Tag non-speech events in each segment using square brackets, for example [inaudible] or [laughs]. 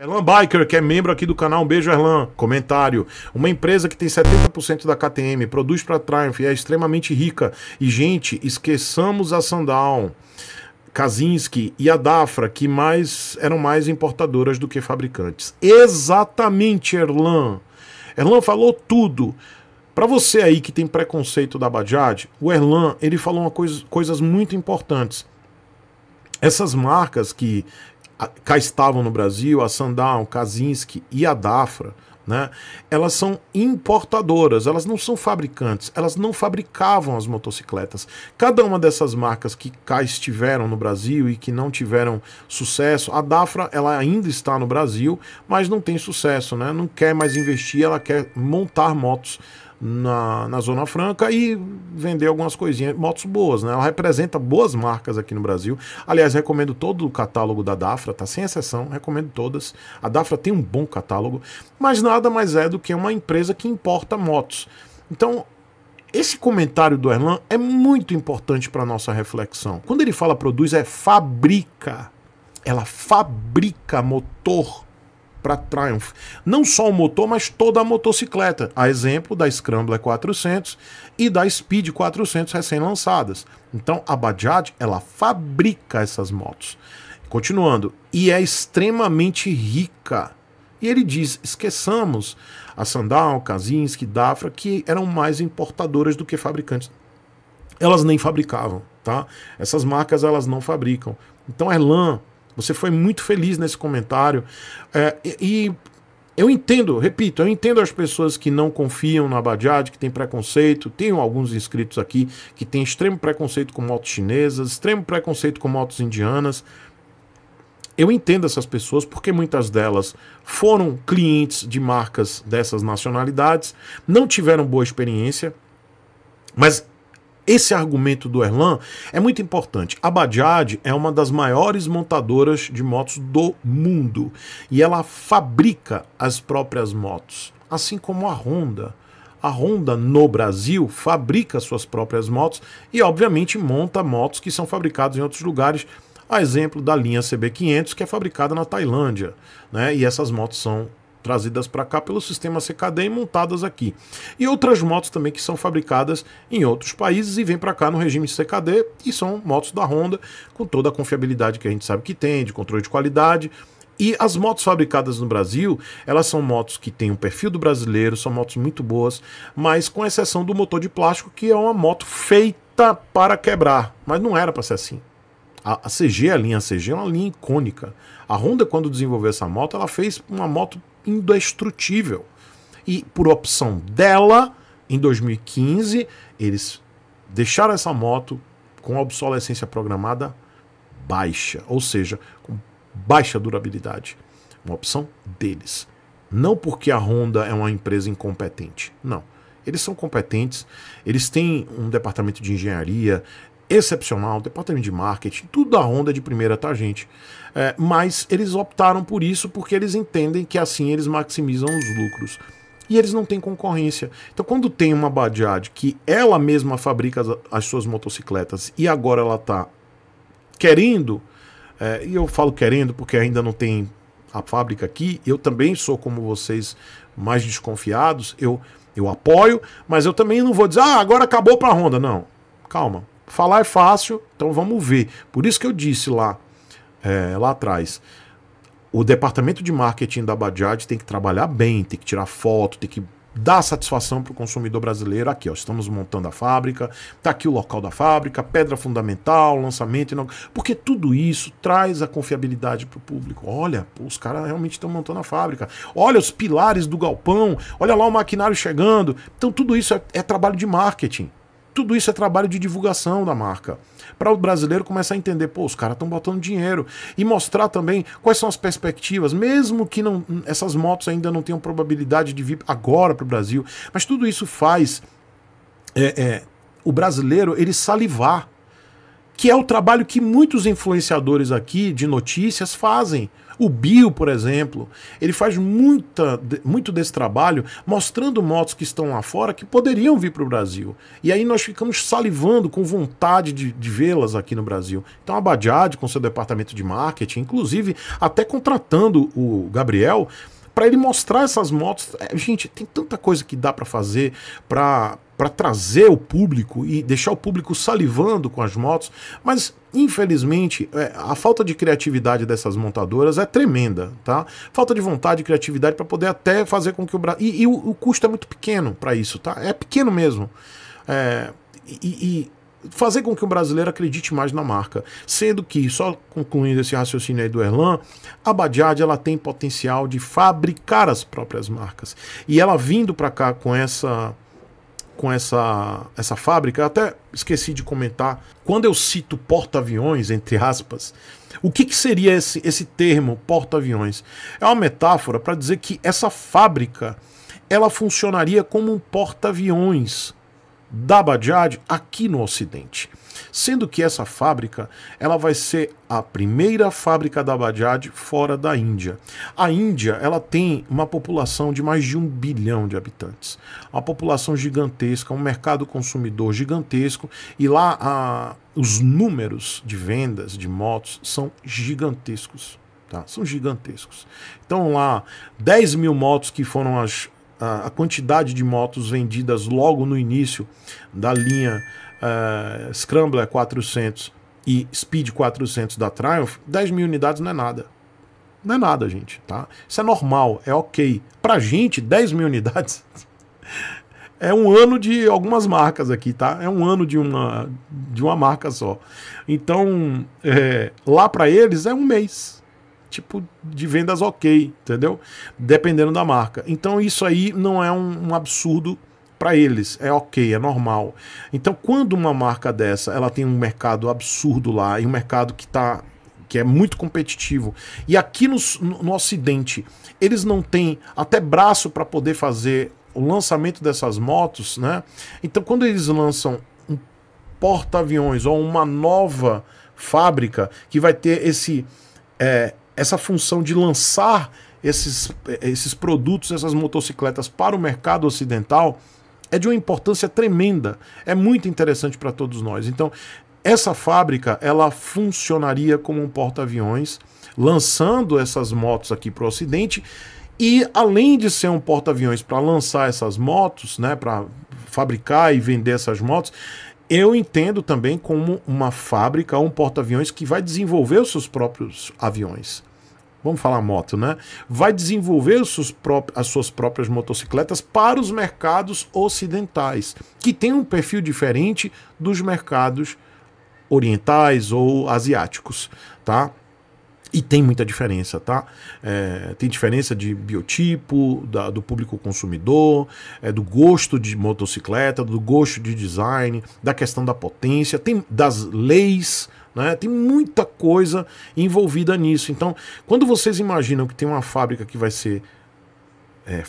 Erlan Biker, que é membro aqui do canal, um beijo, Erlan. Comentário. Uma empresa que tem 70% da KTM, produz para Triumph, é extremamente rica. E, gente, esqueçamos a Sandown, Kazinski e a Dafra, que mais eram mais importadoras do que fabricantes. Exatamente, Erlan. Erlan falou tudo. Para você aí que tem preconceito da Bajaj, o Erlan, ele falou uma coisa, coisas muito importantes essas marcas que cá estavam no Brasil, a Sandown, Kazinski e a Dafra, né? Elas são importadoras, elas não são fabricantes, elas não fabricavam as motocicletas. Cada uma dessas marcas que cá estiveram no Brasil e que não tiveram sucesso, a Dafra ela ainda está no Brasil, mas não tem sucesso, né? Não quer mais investir, ela quer montar motos na, na Zona Franca e vender algumas coisinhas, motos boas, né? Ela representa boas marcas aqui no Brasil. Aliás, recomendo todo o catálogo da Dafra, tá sem exceção, recomendo todas. A Dafra tem um bom catálogo, mas nada mais é do que uma empresa que importa motos. Então, esse comentário do Erlan é muito importante para nossa reflexão. Quando ele fala produz, é fabrica. Ela fabrica motor para Triumph. Não só o motor, mas toda a motocicleta, a exemplo da Scrambler 400 e da Speed 400 recém-lançadas. Então a Bajaj, ela fabrica essas motos. Continuando, e é extremamente rica. E ele diz: esqueçamos a Sandal, Kazinski, Dafra, que eram mais importadoras do que fabricantes. Elas nem fabricavam, tá? Essas marcas elas não fabricam. Então, Erlan, você foi muito feliz nesse comentário. É, e, eu entendo, repito, eu entendo as pessoas que não confiam na Bajaj, que tem preconceito. Tenho alguns inscritos aqui que têm extremo preconceito com motos chinesas, extremo preconceito com motos indianas. Eu entendo essas pessoas porque muitas delas foram clientes de marcas dessas nacionalidades, não tiveram boa experiência, mas esse argumento do Erlan é muito importante. A Bajaj é uma das maiores montadoras de motos do mundo e ela fabrica as próprias motos, assim como a Honda. A Honda no Brasil fabrica suas próprias motos e, obviamente, monta motos que são fabricadas em outros lugares, a exemplo da linha CB500, que é fabricada na Tailândia. Né? E essas motos são trazidas para cá pelo sistema CKD e montadas aqui. E outras motos também que são fabricadas em outros países e vêm para cá no regime CKD e são motos da Honda com toda a confiabilidade que a gente sabe que tem, de controle de qualidade. E as motos fabricadas no Brasil, elas são motos que têm um perfil do brasileiro, são motos muito boas, mas com exceção do motor de plástico, que é uma moto feita para quebrar, mas não era para ser assim. A, CG, a linha CG, é uma linha icônica. A Honda, quando desenvolveu essa moto, ela fez uma moto indestrutível. E por opção dela, em 2015, eles deixaram essa moto com obsolescência programada baixa, ou seja, com baixa durabilidade. Uma opção deles. Não porque a Honda é uma empresa incompetente. Não. Eles são competentes, eles têm um departamento de engenharia, excepcional, departamento de marketing, tudo da Honda de primeira, tá, gente? É, mas eles optaram por isso porque eles entendem que assim eles maximizam os lucros. E eles não têm concorrência. Então, quando tem uma Bajaj que ela mesma fabrica as, as suas motocicletas e agora ela está querendo, é, e eu falo querendo porque ainda não tem a fábrica aqui, eu também sou como vocês mais desconfiados, eu, eu apoio, mas eu também não vou dizer, ah, agora acabou para a Honda. Não, calma Falar é fácil, então vamos ver. Por isso que eu disse lá, é, lá atrás, o departamento de marketing da Bajaj tem que trabalhar bem, tem que tirar foto, tem que dar satisfação para o consumidor brasileiro. Aqui, ó, estamos montando a fábrica, está aqui o local da fábrica, pedra fundamental, lançamento, porque tudo isso traz a confiabilidade para o público. Olha, pô, os caras realmente estão montando a fábrica. Olha os pilares do galpão, olha lá o maquinário chegando. Então tudo isso é, é trabalho de marketing tudo isso é trabalho de divulgação da marca. Para o brasileiro começar a entender, pô, os caras estão botando dinheiro. E mostrar também quais são as perspectivas, mesmo que não, essas motos ainda não tenham probabilidade de vir agora para o Brasil. Mas tudo isso faz é, é, o brasileiro ele salivar que é o trabalho que muitos influenciadores aqui de notícias fazem. O Bio, por exemplo, ele faz muita, muito desse trabalho mostrando motos que estão lá fora que poderiam vir para o Brasil. E aí nós ficamos salivando com vontade de, de vê-las aqui no Brasil. Então a Badiad, com seu departamento de marketing, inclusive até contratando o Gabriel para ele mostrar essas motos. É, gente, tem tanta coisa que dá para fazer para para trazer o público e deixar o público salivando com as motos, mas infelizmente é, a falta de criatividade dessas montadoras é tremenda, tá? Falta de vontade e criatividade para poder até fazer com que o Brasil. E, e o, o, custo é muito pequeno para isso, tá? É pequeno mesmo. É, e, e fazer com que o brasileiro acredite mais na marca. Sendo que, só concluindo esse raciocínio aí do Erlan, a Bajaj ela tem potencial de fabricar as próprias marcas. E ela vindo para cá com essa com essa, essa fábrica, até esqueci de comentar, quando eu cito porta-aviões, entre aspas, o que, que seria esse, esse termo, porta-aviões? É uma metáfora para dizer que essa fábrica ela funcionaria como um porta-aviões da Bajaj aqui no Ocidente. Sendo que essa fábrica ela vai ser a primeira fábrica da Bajaj fora da Índia. A Índia ela tem uma população de mais de um bilhão de habitantes, uma população gigantesca, um mercado consumidor gigantesco e lá a, os números de vendas de motos são gigantescos. Tá? São gigantescos. Então lá, 10 mil motos que foram as, a quantidade de motos vendidas logo no início da linha uh, Scrambler 400 e Speed 400 da Triumph, 10 mil unidades não é nada. Não é nada, gente, tá? Isso é normal, é ok. Pra gente, 10 mil unidades [laughs] é um ano de algumas marcas aqui, tá? É um ano de uma, de uma marca só. Então, é, lá para eles é um mês tipo de vendas ok, entendeu? Dependendo da marca. Então isso aí não é um, um absurdo para eles, é ok, é normal. Então quando uma marca dessa, ela tem um mercado absurdo lá, e um mercado que tá que é muito competitivo. E aqui no, no Ocidente, eles não têm até braço para poder fazer o lançamento dessas motos, né? Então, quando eles lançam um porta-aviões ou uma nova fábrica que vai ter esse é, essa função de lançar esses, esses produtos, essas motocicletas para o mercado ocidental, é de uma importância tremenda. É muito interessante para todos nós. Então, essa fábrica ela funcionaria como um porta-aviões, lançando essas motos aqui para o Ocidente. E além de ser um porta-aviões para lançar essas motos, né, para fabricar e vender essas motos, eu entendo também como uma fábrica, um porta-aviões que vai desenvolver os seus próprios aviões vamos falar moto, né? Vai desenvolver as suas próprias motocicletas para os mercados ocidentais, que tem um perfil diferente dos mercados orientais ou asiáticos, tá? E tem muita diferença, tá? É, tem diferença de biotipo, da, do público consumidor, é, do gosto de motocicleta, do gosto de design, da questão da potência, tem das leis, né? Tem muita coisa envolvida nisso. Então, quando vocês imaginam que tem uma fábrica que vai ser. É,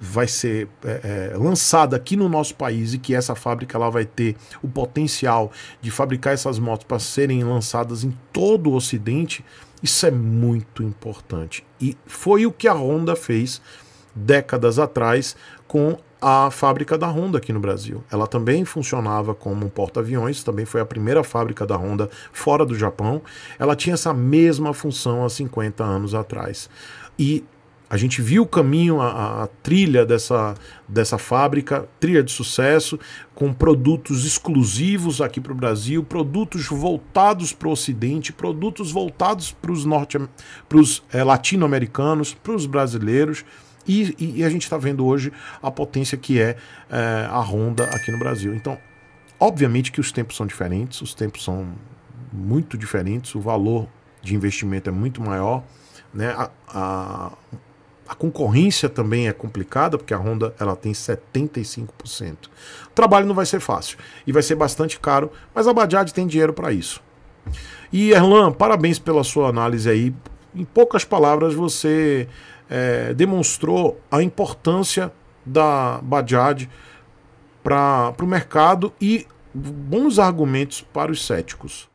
vai ser é, é, lançada aqui no nosso país e que essa fábrica ela vai ter o potencial de fabricar essas motos para serem lançadas em todo o Ocidente, isso é muito importante. E foi o que a Honda fez décadas atrás com a fábrica da Honda aqui no Brasil. Ela também funcionava como porta-aviões, também foi a primeira fábrica da Honda fora do Japão. Ela tinha essa mesma função há 50 anos atrás. E a gente viu o caminho, a, a, trilha dessa, dessa fábrica, trilha de sucesso, com produtos exclusivos aqui para o Brasil, produtos voltados para o Ocidente, produtos voltados para os norte, é, eh, latino-americanos, para os brasileiros. E, e a gente está vendo hoje a potência que é, é a Honda aqui no Brasil. Então, obviamente que os tempos são diferentes, os tempos são muito diferentes, o valor de investimento é muito maior, né? A, a, a, concorrência também é complicada, porque a Honda ela tem 75%. O trabalho não vai ser fácil e vai ser bastante caro, mas a Bajaj tem dinheiro para isso. E Erlan, parabéns pela sua análise aí. Em poucas palavras, você é, demonstrou a importância da Bajaj para o mercado e bons argumentos para os céticos.